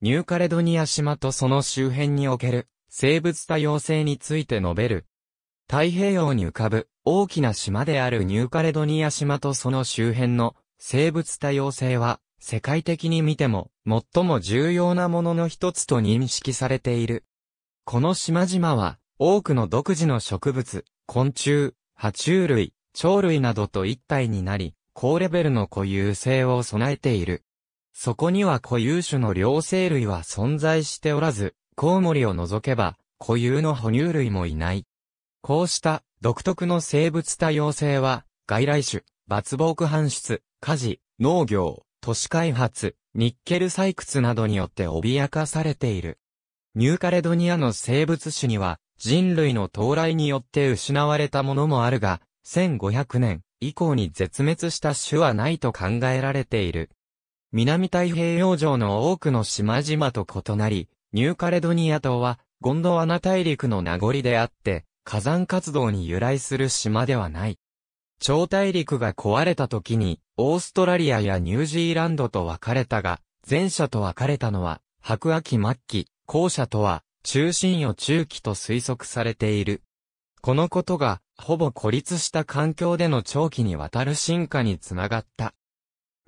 ニューカレドニア島とその周辺における生物多様性について述べる。太平洋に浮かぶ大きな島であるニューカレドニア島とその周辺の生物多様性は世界的に見ても最も重要なものの一つと認識されている。この島々は多くの独自の植物、昆虫、爬虫類、鳥類などと一体になり、高レベルの固有性を備えている。そこには固有種の両生類は存在しておらず、コウモリを除けば、固有の哺乳類もいない。こうした独特の生物多様性は、外来種、伐木搬出、家事、農業、都市開発、ニッケル採掘などによって脅かされている。ニューカレドニアの生物種には、人類の到来によって失われたものもあるが、1500年以降に絶滅した種はないと考えられている。南太平洋上の多くの島々と異なり、ニューカレドニア島はゴンドワナ大陸の名残であって、火山活動に由来する島ではない。超大陸が壊れた時に、オーストラリアやニュージーランドと分かれたが、前者と分かれたのは、白亜紀末期、後者とは、中心を中期と推測されている。このことが、ほぼ孤立した環境での長期にわたる進化につながった。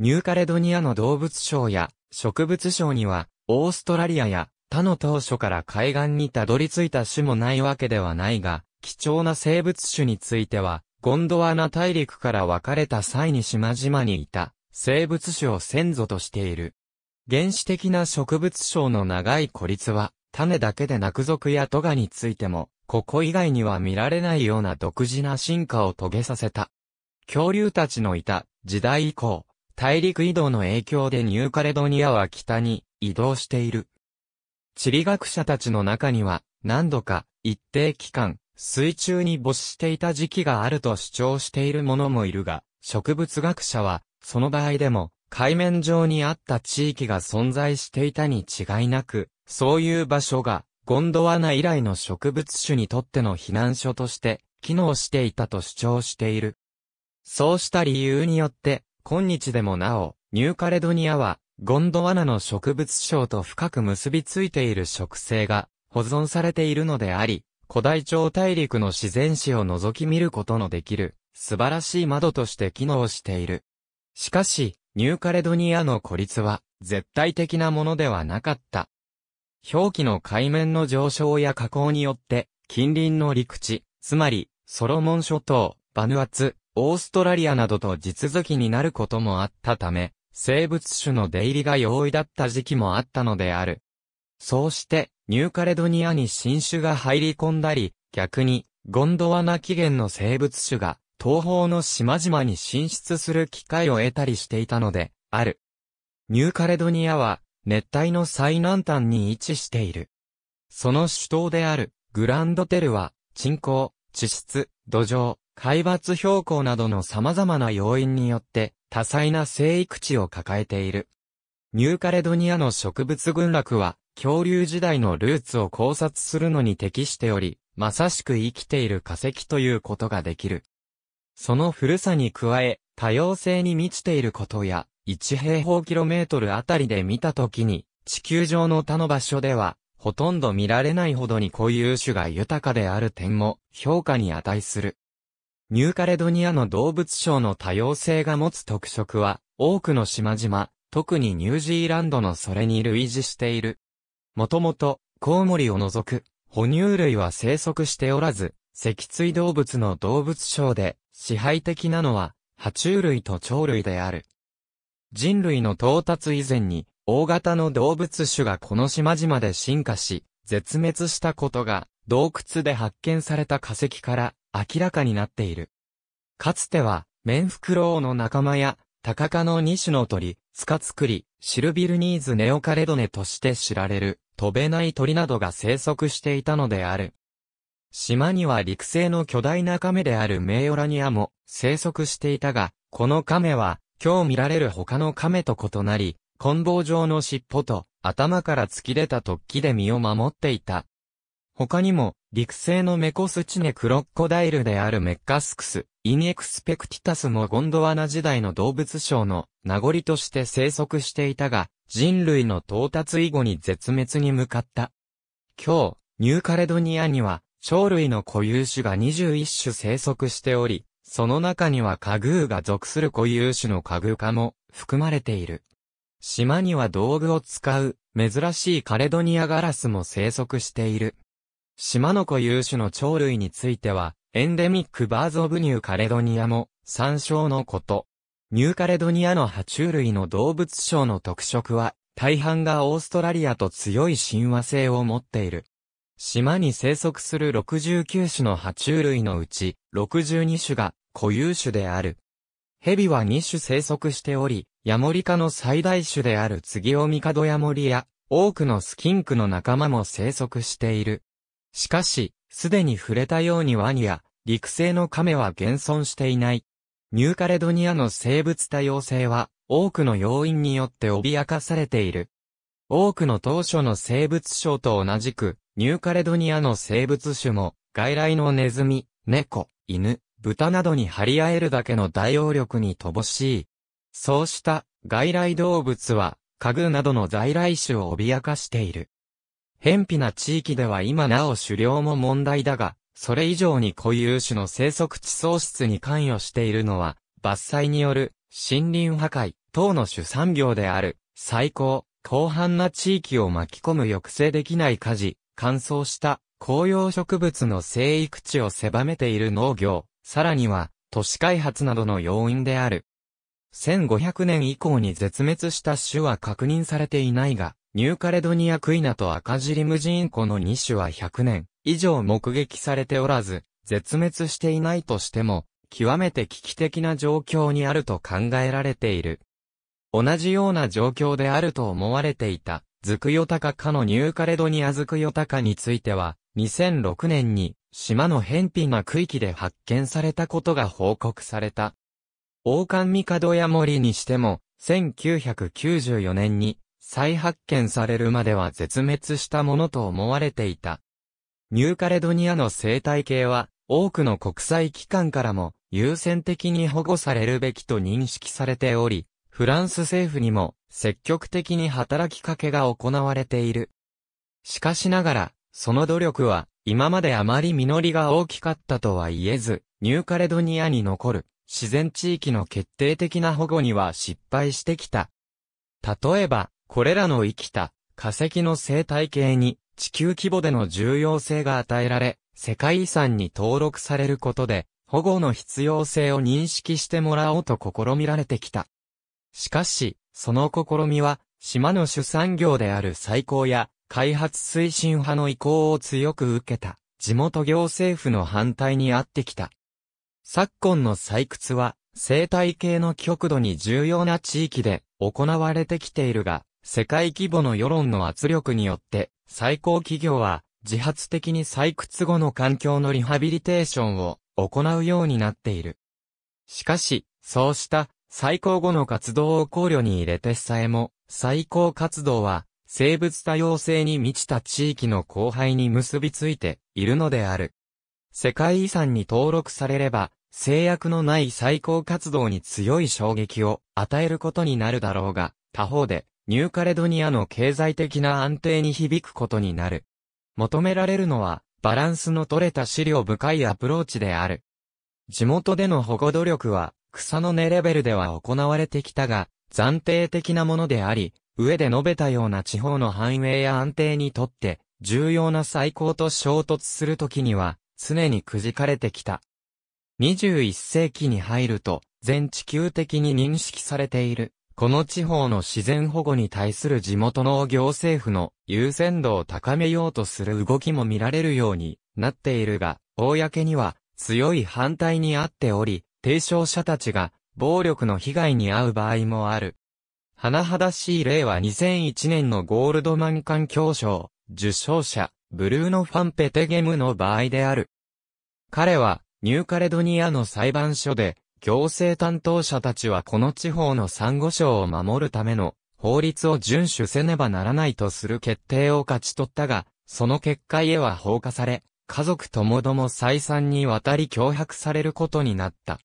ニューカレドニアの動物賞や植物省には、オーストラリアや他の当初から海岸にたどり着いた種もないわけではないが、貴重な生物種については、ゴンドワナ大陸から分かれた際に島々にいた生物種を先祖としている。原始的な植物省の長い孤立は、種だけでなく属やトガについても、ここ以外には見られないような独自な進化を遂げさせた。恐竜たちのいた時代以降、大陸移動の影響でニューカレドニアは北に移動している。地理学者たちの中には、何度か一定期間、水中に没していた時期があると主張している者もいるが、植物学者は、その場合でも、海面上にあった地域が存在していたに違いなく、そういう場所が、ゴンドワナ以来の植物種にとっての避難所として、機能していたと主張している。そうした理由によって、今日でもなお、ニューカレドニアは、ゴンドワナの植物相と深く結びついている植生が保存されているのであり、古代超大陸の自然史を覗き見ることのできる素晴らしい窓として機能している。しかし、ニューカレドニアの孤立は絶対的なものではなかった。表記の海面の上昇や加工によって、近隣の陸地、つまり、ソロモン諸島、バヌアツ、オーストラリアなどと地続きになることもあったため、生物種の出入りが容易だった時期もあったのである。そうして、ニューカレドニアに新種が入り込んだり、逆に、ゴンドワナ起源の生物種が、東方の島々に進出する機会を得たりしていたので、ある。ニューカレドニアは、熱帯の最南端に位置している。その首都である、グランドテルは、人口、地質、土壌、海抜標高などの様々な要因によって多彩な生育地を抱えている。ニューカレドニアの植物群落は恐竜時代のルーツを考察するのに適しており、まさしく生きている化石ということができる。その古さに加え、多様性に満ちていることや、1平方キロメートルあたりで見たときに、地球上の他の場所では、ほとんど見られないほどに固有種が豊かである点も評価に値する。ニューカレドニアの動物省の多様性が持つ特色は、多くの島々、特にニュージーランドのそれに類似している。もともと、コウモリを除く、哺乳類は生息しておらず、脊椎動物の動物省で、支配的なのは、爬虫類と鳥類である。人類の到達以前に、大型の動物種がこの島々で進化し、絶滅したことが、洞窟で発見された化石から明らかになっている。かつては、メンフクロウの仲間や、タカカの二種の鳥、スカツクリ、シルビルニーズネオカレドネとして知られる、飛べない鳥などが生息していたのである。島には陸生の巨大な亀であるメイオラニアも生息していたが、この亀は、今日見られる他の亀と異なり、棍棒状の尻尾と頭から突き出た突起で身を守っていた。他にも、陸生のメコスチネクロッコダイルであるメッカスクス、インエクスペクティタスもゴンドワナ時代の動物賞の名残として生息していたが、人類の到達以後に絶滅に向かった。今日、ニューカレドニアには、鳥類の固有種が21種生息しており、その中にはカグーが属する固有種のカグー科も含まれている。島には道具を使う珍しいカレドニアガラスも生息している。島の固有種の鳥類については、エンデミックバーズ・オブ・ニューカレドニアも、参照のこと。ニューカレドニアの爬虫類の動物賞の特色は、大半がオーストラリアと強い親和性を持っている。島に生息する69種の爬虫類のうち、62種が固有種である。蛇は2種生息しており、ヤモリ科の最大種であるツギオミカドヤモリや、多くのスキンクの仲間も生息している。しかし、すでに触れたようにワニや陸生の亀は現存していない。ニューカレドニアの生物多様性は多くの要因によって脅かされている。多くの当初の生物種と同じく、ニューカレドニアの生物種も、外来のネズミ、猫、犬、豚などに張り合えるだけの大応力に乏しい。そうした外来動物は、家具などの在来種を脅かしている。偏僻な地域では今なお狩猟も問題だが、それ以上に固有種の生息地喪失に関与しているのは、伐採による森林破壊等の主産業である、最高、広範な地域を巻き込む抑制できない火事、乾燥した紅葉植物の生育地を狭めている農業、さらには都市開発などの要因である。1500年以降に絶滅した種は確認されていないが、ニューカレドニアクイナと赤ジリムジン湖の2種は100年以上目撃されておらず、絶滅していないとしても、極めて危機的な状況にあると考えられている。同じような状況であると思われていた、ズクヨタカ科のニューカレドニアズクヨタカについては、2006年に島の偏僻な区域で発見されたことが報告された。王冠ヤや森にしても、1994年に再発見されるまでは絶滅したものと思われていた。ニューカレドニアの生態系は、多くの国際機関からも優先的に保護されるべきと認識されており、フランス政府にも積極的に働きかけが行われている。しかしながら、その努力は、今まであまり実りが大きかったとは言えず、ニューカレドニアに残る自然地域の決定的な保護には失敗してきた。例えば、これらの生きた化石の生態系に地球規模での重要性が与えられ、世界遺産に登録されることで、保護の必要性を認識してもらおうと試みられてきた。しかし、その試みは、島の主産業である再興や、開発推進派の意向を強く受けた、地元行政府の反対にあってきた。昨今の採掘は、生態系の極度に重要な地域で行われてきているが、世界規模の世論の圧力によって、最高企業は自発的に採掘後の環境のリハビリテーションを行うようになっている。しかし、そうした最高後の活動を考慮に入れてさえも、最高活動は生物多様性に満ちた地域の荒廃に結びついているのである。世界遺産に登録されれば、制約のない最高活動に強い衝撃を与えることになるだろうが、他方で、ニューカレドニアの経済的な安定に響くことになる。求められるのは、バランスの取れた資料深いアプローチである。地元での保護努力は、草の根レベルでは行われてきたが、暫定的なものであり、上で述べたような地方の繁栄や安定にとって、重要な最高と衝突するときには、常にくじかれてきた。21世紀に入ると、全地球的に認識されている、この地方の自然保護に対する地元の行政府の優先度を高めようとする動きも見られるようになっているが、公には強い反対にあっており、提唱者たちが暴力の被害に遭う場合もある。甚だしい例は2001年のゴールドマン環境賞受賞者、ブルーノ・ファンペテゲムの場合である。彼は、ニューカレドニアの裁判所で、行政担当者たちはこの地方の珊瑚礁を守るための法律を遵守せねばならないとする決定を勝ち取ったが、その結界へは放火され、家族ともども再三にわたり脅迫されることになった。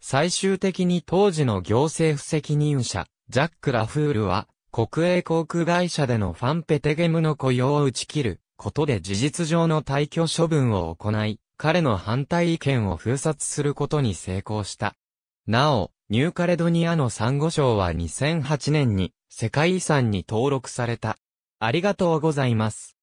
最終的に当時の行政不責任者、ジャック・ラフールは、国営航空会社でのファンペテゲムの雇用を打ち切ることで事実上の退去処分を行い、彼の反対意見を封殺することに成功した。なお、ニューカレドニアのサンゴ礁は2008年に世界遺産に登録された。ありがとうございます。